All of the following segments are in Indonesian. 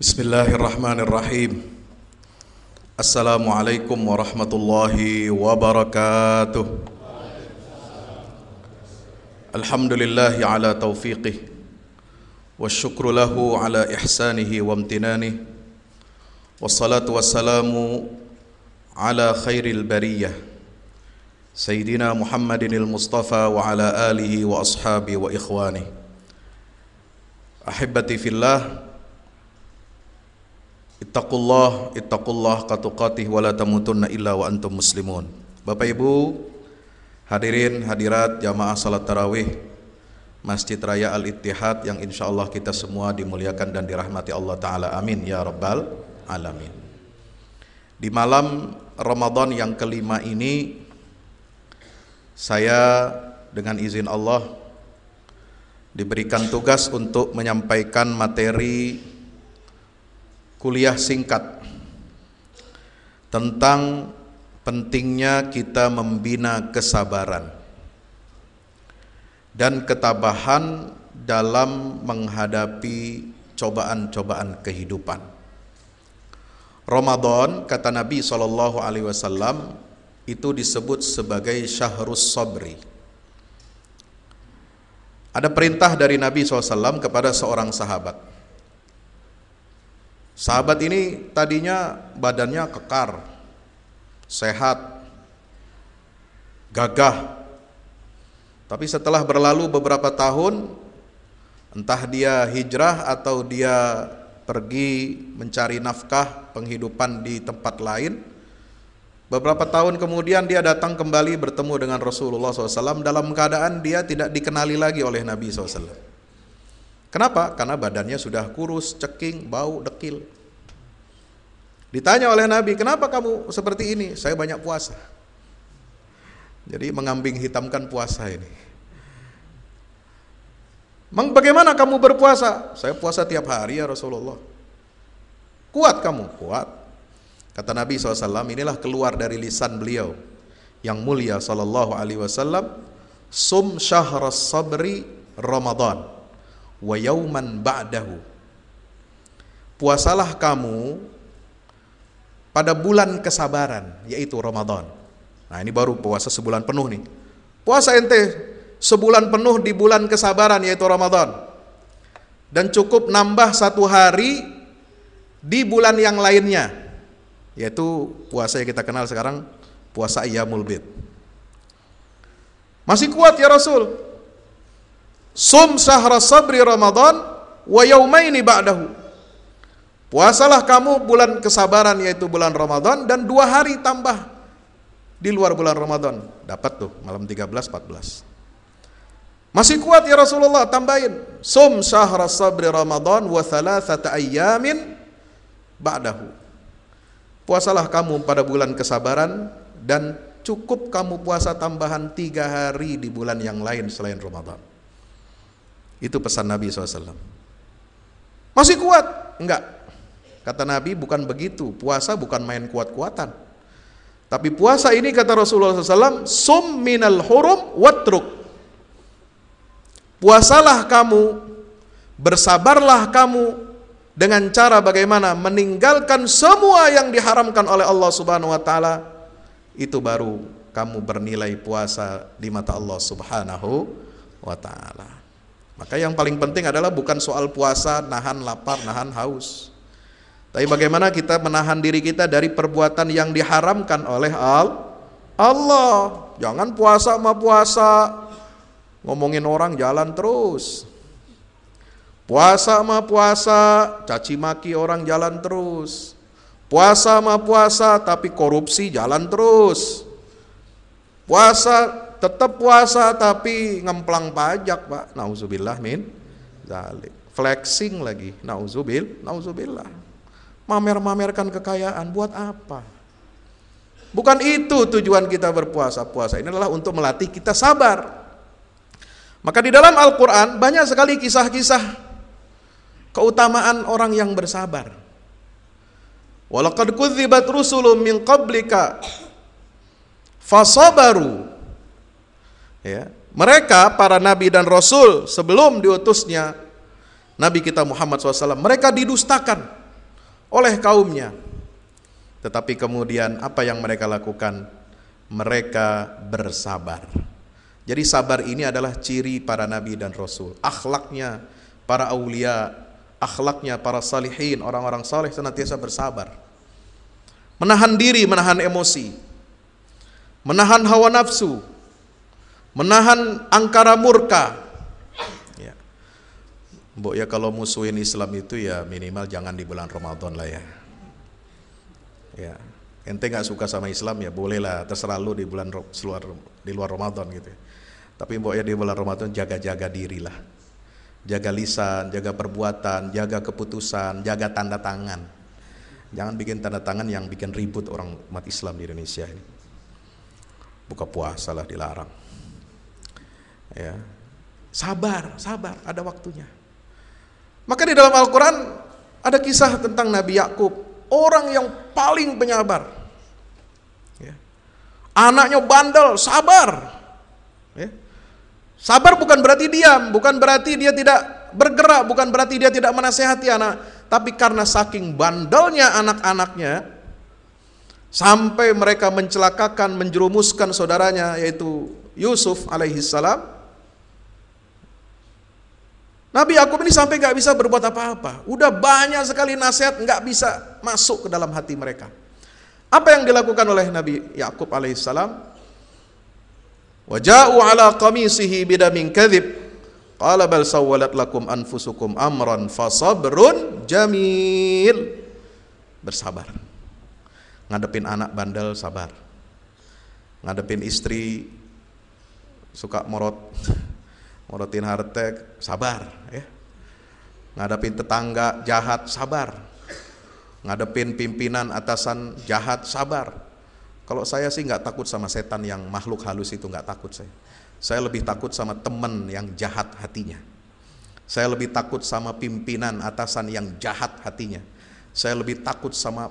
بسم الله الرحمن الرحيم السلام عليكم ورحمة الله وبركاته الحمد لله على توفيقه والشكر له على إحسانه وامتنانه والصلاة والسلام على خير البرية سيدنا محمد المصطفى وعلى آله وأصحابه وإخوانه أحبتي في الله Ittaqullah, ittaqullah qatuqatih wa la tamutunna illa wa antum muslimun. Bapak Ibu, hadirin hadirat jamaah salat tarawih Masjid Raya Al-Ittihad yang insya Allah kita semua dimuliakan dan dirahmati Allah Ta'ala amin ya Rabbal Alamin di malam Ramadan yang kelima ini saya dengan izin Allah diberikan tugas untuk menyampaikan materi kuliah singkat tentang pentingnya kita membina kesabaran dan ketabahan dalam menghadapi cobaan-cobaan kehidupan. Ramadan kata Nabi Shallallahu alaihi wasallam itu disebut sebagai syahrus sabri. Ada perintah dari Nabi SAW kepada seorang sahabat Sahabat ini tadinya badannya kekar, sehat, gagah. Tapi setelah berlalu beberapa tahun, entah dia hijrah atau dia pergi mencari nafkah penghidupan di tempat lain. Beberapa tahun kemudian dia datang kembali bertemu dengan Rasulullah SAW dalam keadaan dia tidak dikenali lagi oleh Nabi SAW. Kenapa? Karena badannya sudah kurus, ceking, bau, dekil. Ditanya oleh Nabi, kenapa kamu seperti ini? Saya banyak puasa. Jadi mengambing hitamkan puasa ini. bagaimana kamu berpuasa? Saya puasa tiap hari ya Rasulullah. Kuat kamu? Kuat. Kata Nabi SAW, inilah keluar dari lisan beliau. Yang mulia saw. Sum syahras sabri Ramadan wa yauman ba'dahu. Puasalah kamu pada bulan kesabaran, yaitu Ramadan. Nah, ini baru puasa sebulan penuh nih. Puasa ente sebulan penuh di bulan kesabaran yaitu Ramadan. Dan cukup nambah satu hari di bulan yang lainnya. Yaitu puasa yang kita kenal sekarang puasa Iyamul Bid. Masih kuat ya Rasul. Sum sahra sabri Ramadan wa yaumaini ba'dahu. Puasalah kamu bulan kesabaran yaitu bulan Ramadan dan dua hari tambah di luar bulan Ramadan. Dapat tuh malam 13 14. Masih kuat ya Rasulullah tambahin. Sum sahra sabri Ramadan wa thalathata ayyamin ba'dahu. Puasalah kamu pada bulan kesabaran dan cukup kamu puasa tambahan tiga hari di bulan yang lain selain Ramadan. Itu pesan Nabi SAW. Masih kuat? Enggak. Kata Nabi bukan begitu. Puasa bukan main kuat-kuatan. Tapi puasa ini kata Rasulullah SAW, Sum minal hurum watruk. Puasalah kamu, bersabarlah kamu dengan cara bagaimana meninggalkan semua yang diharamkan oleh Allah Subhanahu wa taala. Itu baru kamu bernilai puasa di mata Allah Subhanahu wa taala. Maka yang paling penting adalah bukan soal puasa, nahan lapar, nahan haus. Tapi bagaimana kita menahan diri kita dari perbuatan yang diharamkan oleh al Allah. Jangan puasa sama puasa. Ngomongin orang jalan terus. Puasa sama puasa, caci maki orang jalan terus. Puasa sama puasa tapi korupsi jalan terus. Puasa tetap puasa tapi ngemplang pajak pak nauzubillah min zalik flexing lagi nauzubil nauzubillah mamer-mamerkan kekayaan buat apa bukan itu tujuan kita berpuasa puasa ini adalah untuk melatih kita sabar maka di dalam Al-Quran banyak sekali kisah-kisah keutamaan orang yang bersabar walaqad kudzibat rusulun min qablika fasabaru Ya. Mereka para nabi dan rasul sebelum diutusnya Nabi kita Muhammad SAW, mereka didustakan oleh kaumnya. Tetapi kemudian apa yang mereka lakukan? Mereka bersabar. Jadi sabar ini adalah ciri para nabi dan rasul. Akhlaknya para aulia, akhlaknya para salihin, orang-orang saleh senantiasa bersabar. Menahan diri, menahan emosi, menahan hawa nafsu, menahan angkara murka. Ya. Bu ya kalau musuhin Islam itu ya minimal jangan di bulan Ramadan lah ya. Ya, ente nggak suka sama Islam ya bolehlah terserah lu di bulan luar di luar Ramadan gitu. Ya. Tapi mbok ya di bulan Ramadan jaga-jaga dirilah. Jaga lisan, jaga perbuatan, jaga keputusan, jaga tanda tangan. Jangan bikin tanda tangan yang bikin ribut orang umat Islam di Indonesia ini. Buka puasa lah dilarang. Ya. Sabar, sabar, ada waktunya. Maka di dalam Al-Quran ada kisah tentang Nabi Yakub, orang yang paling penyabar. Ya. Anaknya bandel, sabar. Ya. Sabar bukan berarti diam, bukan berarti dia tidak bergerak, bukan berarti dia tidak menasehati anak. Tapi karena saking bandelnya anak-anaknya, sampai mereka mencelakakan, menjerumuskan saudaranya yaitu Yusuf alaihissalam, Nabi Yakub ini sampai nggak bisa berbuat apa-apa. Udah banyak sekali nasihat nggak bisa masuk ke dalam hati mereka. Apa yang dilakukan oleh Nabi Yakub alaihissalam? Wajau ala qamisihi bidamin kadhib. Qala bal sawwalat lakum anfusukum amran fasabrun jamil. Bersabar. Ngadepin anak bandel sabar. Ngadepin istri suka morot ngurutin hartek sabar ya ngadepin tetangga jahat sabar ngadepin pimpinan atasan jahat sabar kalau saya sih nggak takut sama setan yang makhluk halus itu nggak takut saya saya lebih takut sama temen yang jahat hatinya saya lebih takut sama pimpinan atasan yang jahat hatinya saya lebih takut sama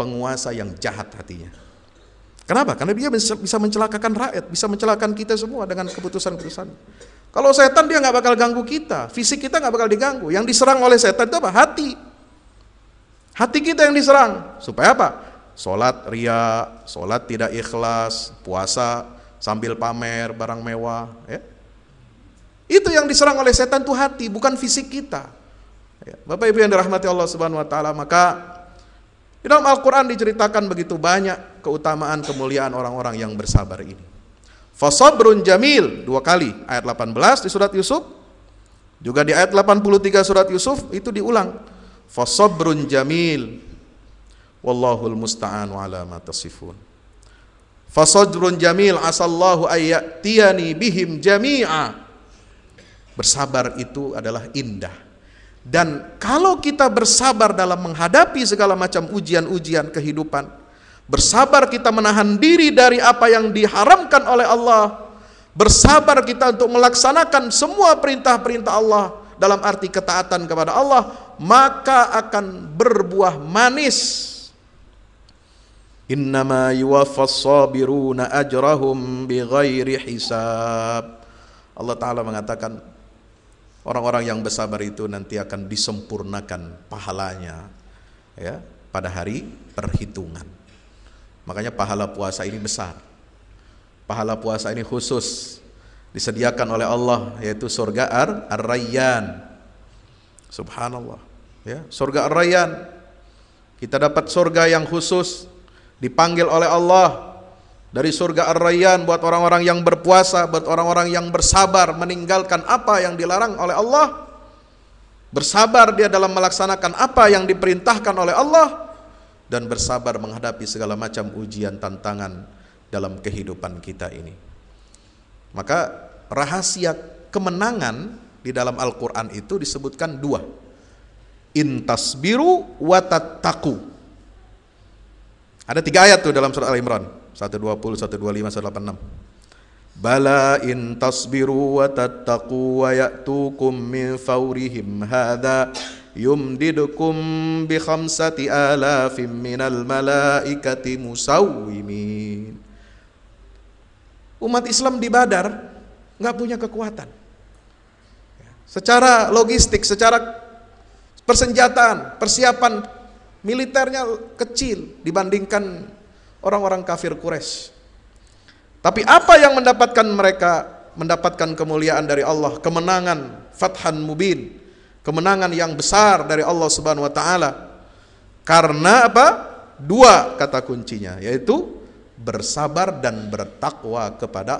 penguasa yang jahat hatinya Kenapa? Karena dia bisa mencelakakan rakyat, bisa mencelakakan kita semua dengan keputusan-keputusan. Kalau setan dia nggak bakal ganggu kita, fisik kita nggak bakal diganggu. Yang diserang oleh setan itu apa? Hati. Hati kita yang diserang. Supaya apa? Solat ria, solat tidak ikhlas, puasa sambil pamer barang mewah. Ya. Itu yang diserang oleh setan itu hati, bukan fisik kita. Ya, Bapak Ibu yang dirahmati Allah Subhanahu Wa Taala, maka di dalam Al-Quran diceritakan begitu banyak keutamaan kemuliaan orang-orang yang bersabar ini. Fasabrun jamil dua kali ayat 18 di surat Yusuf juga di ayat 83 surat Yusuf itu diulang fasabrun jamil wallahul wa ala ma tasifun fasabrun jamil asallahu ayyaktiani bihim jami'a bersabar itu adalah indah dan kalau kita bersabar dalam menghadapi segala macam ujian-ujian kehidupan, bersabar kita menahan diri dari apa yang diharamkan oleh Allah, bersabar kita untuk melaksanakan semua perintah-perintah Allah dalam arti ketaatan kepada Allah, maka akan berbuah manis. Innama yuwaffas sabiruna ajrahum bighairi hisab. Allah Ta'ala mengatakan Orang-orang yang bersabar itu nanti akan disempurnakan pahalanya ya pada hari perhitungan. Makanya pahala puasa ini besar. Pahala puasa ini khusus disediakan oleh Allah yaitu surga Ar-Rayyan. Subhanallah. Ya, surga Ar-Rayyan. Kita dapat surga yang khusus dipanggil oleh Allah dari surga Ar-Rayyan buat orang-orang yang berpuasa, buat orang-orang yang bersabar meninggalkan apa yang dilarang oleh Allah. Bersabar dia dalam melaksanakan apa yang diperintahkan oleh Allah dan bersabar menghadapi segala macam ujian tantangan dalam kehidupan kita ini. Maka rahasia kemenangan di dalam Al-Qur'an itu disebutkan dua. Intasbiru wa tattaqu. Ada tiga ayat tuh dalam surat Al Imran. 120, 125, 186. Bala in tasbiru wa tattaqu wa ya'tukum min fawrihim hadha yumdidukum bi khamsati alafin minal malaikati musawwimin. Umat Islam di Badar nggak punya kekuatan. Secara logistik, secara persenjataan, persiapan militernya kecil dibandingkan orang-orang kafir Quraisy. Tapi apa yang mendapatkan mereka mendapatkan kemuliaan dari Allah, kemenangan fathan mubin, kemenangan yang besar dari Allah Subhanahu wa taala. Karena apa? Dua kata kuncinya, yaitu bersabar dan bertakwa kepada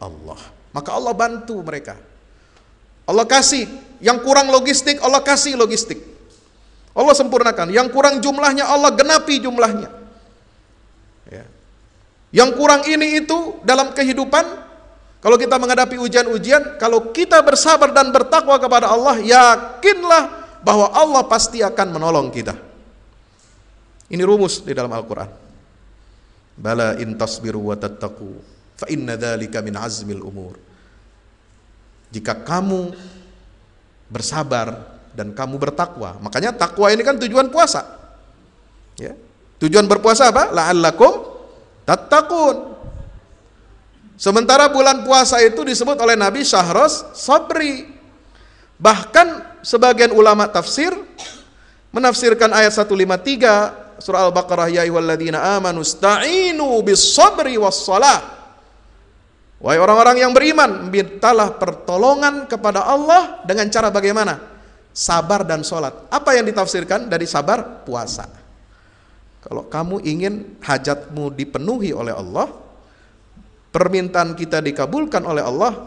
Allah. Maka Allah bantu mereka. Allah kasih yang kurang logistik, Allah kasih logistik. Allah sempurnakan. Yang kurang jumlahnya Allah genapi jumlahnya. Yang kurang ini itu dalam kehidupan kalau kita menghadapi ujian-ujian, kalau kita bersabar dan bertakwa kepada Allah, yakinlah bahwa Allah pasti akan menolong kita. Ini rumus di dalam Al-Qur'an. Bala intasbiru wa tattaku fa inna dhalika min azmil umur. Jika kamu bersabar dan kamu bertakwa, makanya takwa ini kan tujuan puasa. Ya. Tujuan berpuasa apa? La'allakum tatakun. Sementara bulan puasa itu disebut oleh Nabi Syahros Sabri. Bahkan sebagian ulama tafsir menafsirkan ayat 153 surah Al-Baqarah ya ayyuhalladzina amanu sta'inu bis sabri was shalah Wahai orang-orang yang beriman, mintalah pertolongan kepada Allah dengan cara bagaimana? Sabar dan sholat. Apa yang ditafsirkan dari sabar? Puasa. Kalau kamu ingin hajatmu dipenuhi oleh Allah, permintaan kita dikabulkan oleh Allah,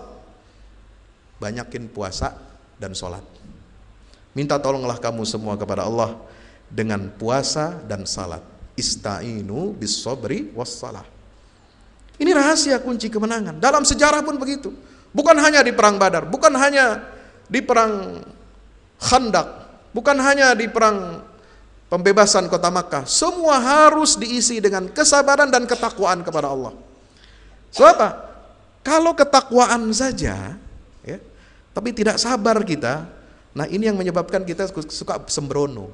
banyakin puasa dan sholat. Minta tolonglah kamu semua kepada Allah dengan puasa dan salat. Istainu bis sobri Ini rahasia kunci kemenangan. Dalam sejarah pun begitu. Bukan hanya di perang Badar, bukan hanya di perang Khandak, bukan hanya di perang pembebasan kota Makkah, semua harus diisi dengan kesabaran dan ketakwaan kepada Allah. Sebab apa? Kalau ketakwaan saja, ya, tapi tidak sabar kita, nah ini yang menyebabkan kita suka sembrono.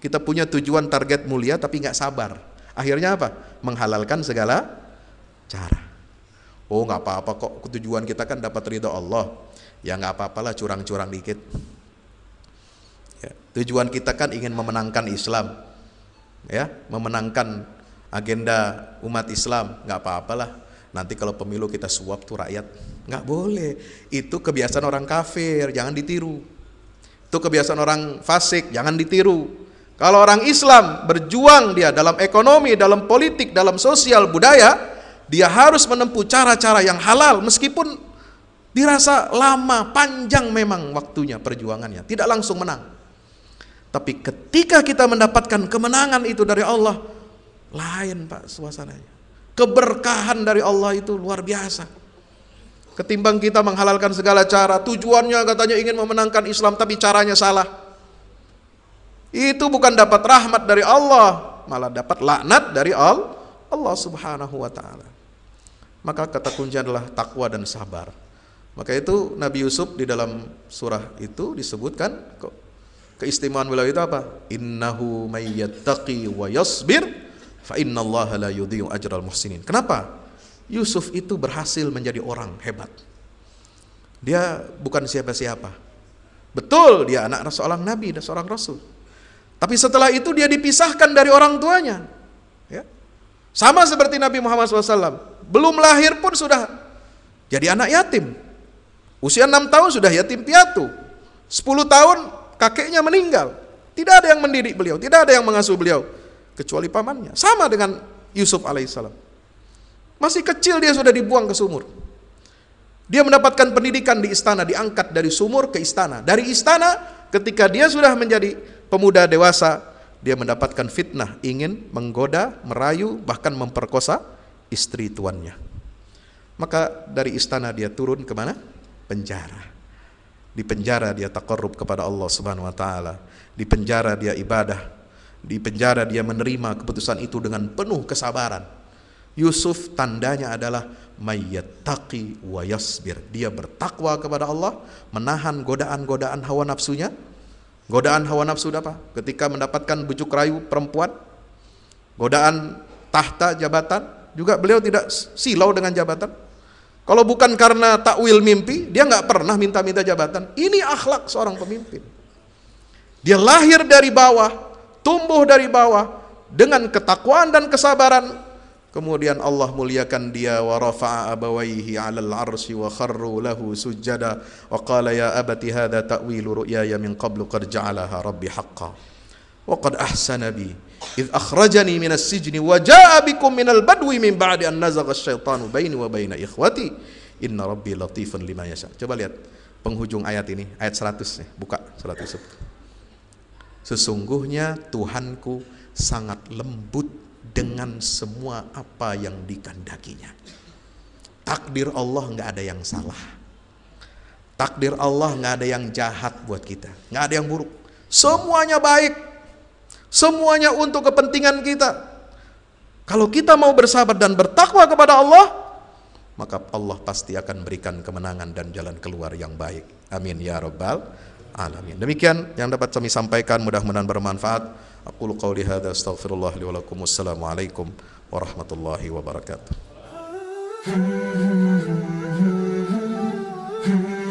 Kita punya tujuan target mulia tapi nggak sabar. Akhirnya apa? Menghalalkan segala cara. Oh nggak apa-apa kok tujuan kita kan dapat ridho Allah. Ya nggak apa-apalah curang-curang dikit. Ya, tujuan kita kan ingin memenangkan Islam, ya, memenangkan agenda umat Islam, nggak apa-apalah. Nanti kalau pemilu kita suap tuh rakyat, nggak boleh. Itu kebiasaan orang kafir, jangan ditiru. Itu kebiasaan orang fasik, jangan ditiru. Kalau orang Islam berjuang dia dalam ekonomi, dalam politik, dalam sosial budaya, dia harus menempuh cara-cara yang halal meskipun dirasa lama, panjang memang waktunya perjuangannya, tidak langsung menang. Tapi ketika kita mendapatkan kemenangan itu dari Allah, lain Pak suasananya. Keberkahan dari Allah itu luar biasa. Ketimbang kita menghalalkan segala cara, tujuannya katanya ingin memenangkan Islam tapi caranya salah. Itu bukan dapat rahmat dari Allah, malah dapat laknat dari Allah, Allah Subhanahu wa taala. Maka kata kuncinya adalah takwa dan sabar. Maka itu Nabi Yusuf di dalam surah itu disebutkan keistimewaan beliau itu apa? Innahu mayyattaqi wa yasbir fa innallaha la yudhi'u ajral muhsinin. Kenapa? Yusuf itu berhasil menjadi orang hebat. Dia bukan siapa-siapa. Betul, dia anak seorang nabi dan seorang rasul. Tapi setelah itu dia dipisahkan dari orang tuanya. Ya. Sama seperti Nabi Muhammad SAW. Belum lahir pun sudah jadi anak yatim. Usia 6 tahun sudah yatim piatu. 10 tahun kakeknya meninggal. Tidak ada yang mendidik beliau, tidak ada yang mengasuh beliau kecuali pamannya. Sama dengan Yusuf alaihissalam. Masih kecil dia sudah dibuang ke sumur. Dia mendapatkan pendidikan di istana, diangkat dari sumur ke istana. Dari istana ketika dia sudah menjadi pemuda dewasa, dia mendapatkan fitnah, ingin menggoda, merayu, bahkan memperkosa istri tuannya. Maka dari istana dia turun ke mana? Penjara. Di penjara dia takarrub kepada Allah Subhanahu wa taala. Di penjara dia ibadah. Di penjara dia menerima keputusan itu dengan penuh kesabaran. Yusuf tandanya adalah mayyattaqi wa yasbir. Dia bertakwa kepada Allah, menahan godaan-godaan hawa nafsunya. Godaan hawa nafsu apa? Ketika mendapatkan bujuk rayu perempuan, godaan tahta jabatan, juga beliau tidak silau dengan jabatan kalau bukan karena takwil mimpi, dia nggak pernah minta-minta jabatan. Ini akhlak seorang pemimpin. Dia lahir dari bawah, tumbuh dari bawah dengan ketakwaan dan kesabaran. Kemudian Allah muliakan dia wa rafa'a abawayhi 'alal 'arsy wa kharru lahu sujada wa qala ya abati hadza ta'wilu ru'yaya min qablu qad ja'alaha rabbi haqqan. وقد أحسن بي إذ أخرجني من السجن وجاء بكم من البدو من بعد أن نزغ الشيطان بيني وبين إخوتي إن ربي لطيف لما يشاء coba lihat penghujung ayat ini ayat 100 nih buka 100 sesungguhnya Tuhanku sangat lembut dengan semua apa yang dikandakinya takdir Allah nggak ada yang salah takdir Allah nggak ada yang jahat buat kita nggak ada yang buruk semuanya baik Semuanya untuk kepentingan kita. Kalau kita mau bersabar dan bertakwa kepada Allah, maka Allah pasti akan berikan kemenangan dan jalan keluar yang baik. Amin ya rabbal alamin. Demikian yang dapat kami sampaikan, mudah-mudahan bermanfaat. Aku lukau lihada astagfirullah liwalakum. Wassalamualaikum warahmatullahi wabarakatuh.